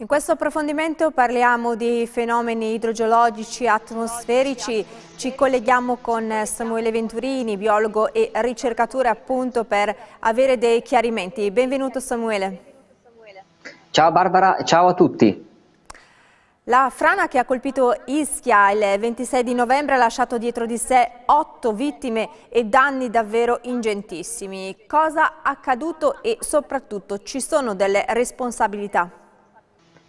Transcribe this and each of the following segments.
In questo approfondimento parliamo di fenomeni idrogeologici, atmosferici, ci colleghiamo con Samuele Venturini, biologo e ricercatore appunto per avere dei chiarimenti. Benvenuto Samuele. Ciao Barbara, ciao a tutti. La frana che ha colpito Ischia il 26 di novembre ha lasciato dietro di sé otto vittime e danni davvero ingentissimi. Cosa è accaduto e soprattutto ci sono delle responsabilità?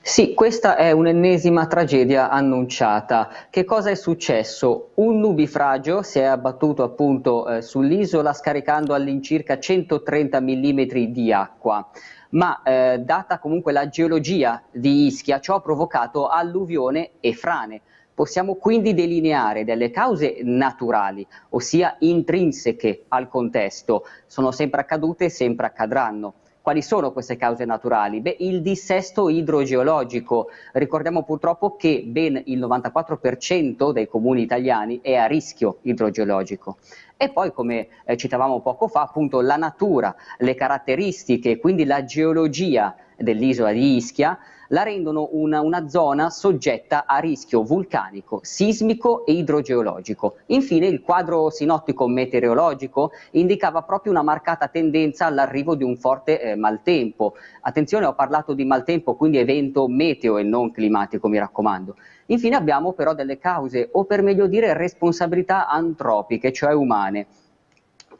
Sì, questa è un'ennesima tragedia annunciata. Che cosa è successo? Un nubifragio si è abbattuto appunto eh, sull'isola scaricando all'incirca 130 mm di acqua ma eh, data comunque la geologia di Ischia, ciò ha provocato alluvione e frane. Possiamo quindi delineare delle cause naturali, ossia intrinseche al contesto. Sono sempre accadute e sempre accadranno. Quali sono queste cause naturali? Beh, il dissesto idrogeologico. Ricordiamo purtroppo che ben il 94% dei comuni italiani è a rischio idrogeologico. E poi, come eh, citavamo poco fa, appunto la natura, le caratteristiche, quindi la geologia dell'isola di Ischia, la rendono una, una zona soggetta a rischio vulcanico, sismico e idrogeologico. Infine il quadro sinottico meteorologico indicava proprio una marcata tendenza all'arrivo di un forte eh, maltempo. Attenzione, ho parlato di maltempo, quindi evento meteo e non climatico, mi raccomando. Infine abbiamo però delle cause, o per meglio dire responsabilità antropiche, cioè umane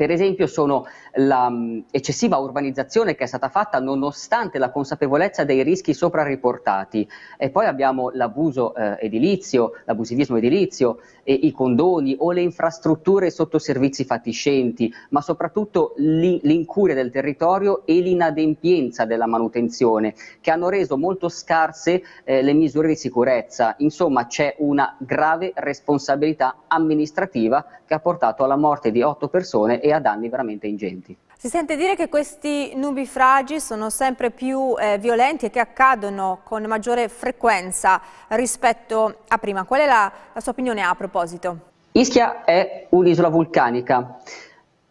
per esempio sono l'eccessiva mm, urbanizzazione che è stata fatta nonostante la consapevolezza dei rischi sopra riportati. E poi abbiamo l'abuso eh, edilizio, l'abusivismo edilizio, e i condoni o le infrastrutture sotto servizi fatiscenti, ma soprattutto l'incuria del territorio e l'inadempienza della manutenzione, che hanno reso molto scarse eh, le misure di sicurezza. Insomma, c'è una grave responsabilità amministrativa che ha portato alla morte di otto persone e a danni veramente ingenti. Si sente dire che questi nubifragi sono sempre più eh, violenti e che accadono con maggiore frequenza rispetto a prima. Qual è la, la sua opinione a proposito? Ischia è un'isola vulcanica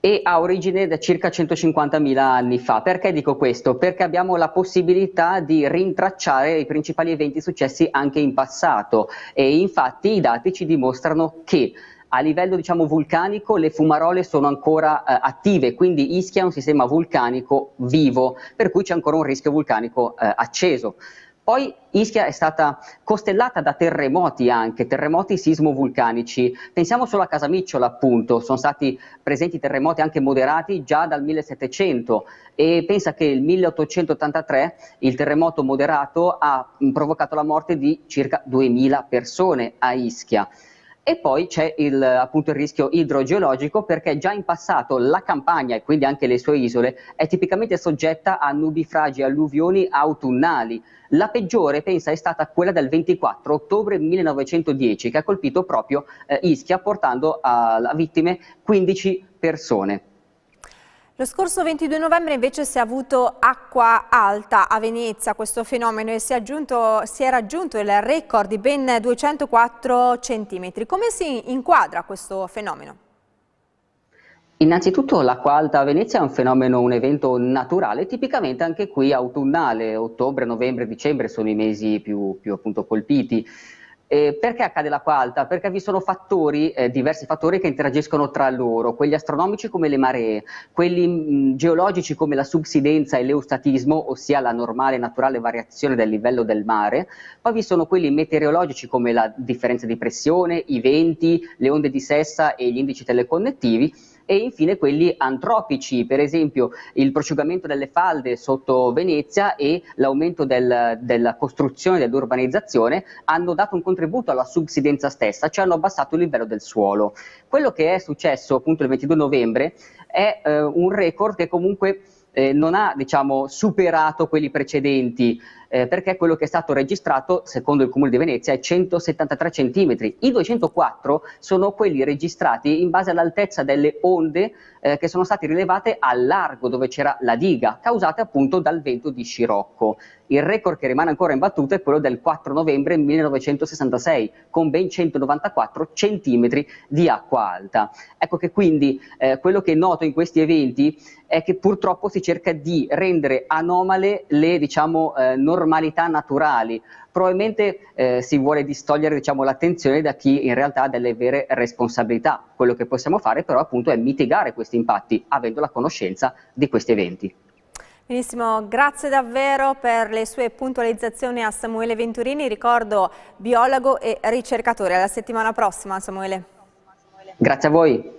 e ha origine da circa 150.000 anni fa. Perché dico questo? Perché abbiamo la possibilità di rintracciare i principali eventi successi anche in passato e infatti i dati ci dimostrano che a livello diciamo, vulcanico le fumarole sono ancora eh, attive, quindi Ischia è un sistema vulcanico vivo, per cui c'è ancora un rischio vulcanico eh, acceso. Poi Ischia è stata costellata da terremoti anche, terremoti sismo-vulcanici. Pensiamo solo a Casamicciola, appunto, sono stati presenti terremoti anche moderati già dal 1700 e pensa che nel 1883 il terremoto moderato ha provocato la morte di circa 2000 persone a Ischia. E poi c'è il, appunto il rischio idrogeologico perché già in passato la Campania e quindi anche le sue isole è tipicamente soggetta a nubifragi e alluvioni autunnali. La peggiore, pensa, è stata quella del 24 ottobre 1910 che ha colpito proprio eh, Ischia portando a, a vittime 15 persone. Lo scorso 22 novembre invece si è avuto acqua alta a Venezia, questo fenomeno, e si è, aggiunto, si è raggiunto il record di ben 204 centimetri. Come si inquadra questo fenomeno? Innanzitutto l'acqua alta a Venezia è un fenomeno, un evento naturale, tipicamente anche qui autunnale, ottobre, novembre, dicembre sono i mesi più, più colpiti. Eh, perché accade la alta? Perché vi sono fattori, eh, diversi fattori che interagiscono tra loro, quelli astronomici come le maree, quelli mh, mm, geologici come la subsidenza e l'eustatismo, ossia la normale e naturale variazione del livello del mare, poi vi sono quelli meteorologici come la differenza di pressione, i venti, le onde di sessa e gli indici teleconnettivi e infine quelli antropici, per esempio il prosciugamento delle falde sotto Venezia e l'aumento del, della costruzione dell'urbanizzazione hanno dato un contributo alla subsidenza stessa, cioè hanno abbassato il livello del suolo. Quello che è successo appunto il 22 novembre è eh, un record che comunque eh, non ha diciamo, superato quelli precedenti, eh, perché quello che è stato registrato, secondo il Comune di Venezia, è 173 centimetri. I 204 sono quelli registrati in base all'altezza delle onde eh, che sono state rilevate al largo dove c'era la diga, causate appunto dal vento di Scirocco. Il record che rimane ancora imbattuto è quello del 4 novembre 1966, con ben 194 centimetri di acqua alta. Ecco che quindi eh, quello che noto in questi eventi è che purtroppo si cerca di rendere anomale le diciamo eh, norme normalità naturali. Probabilmente eh, si vuole distogliere diciamo, l'attenzione da chi in realtà ha delle vere responsabilità. Quello che possiamo fare però appunto è mitigare questi impatti avendo la conoscenza di questi eventi. Benissimo, grazie davvero per le sue puntualizzazioni a Samuele Venturini, ricordo biologo e ricercatore. Alla settimana prossima Samuele. Grazie a voi.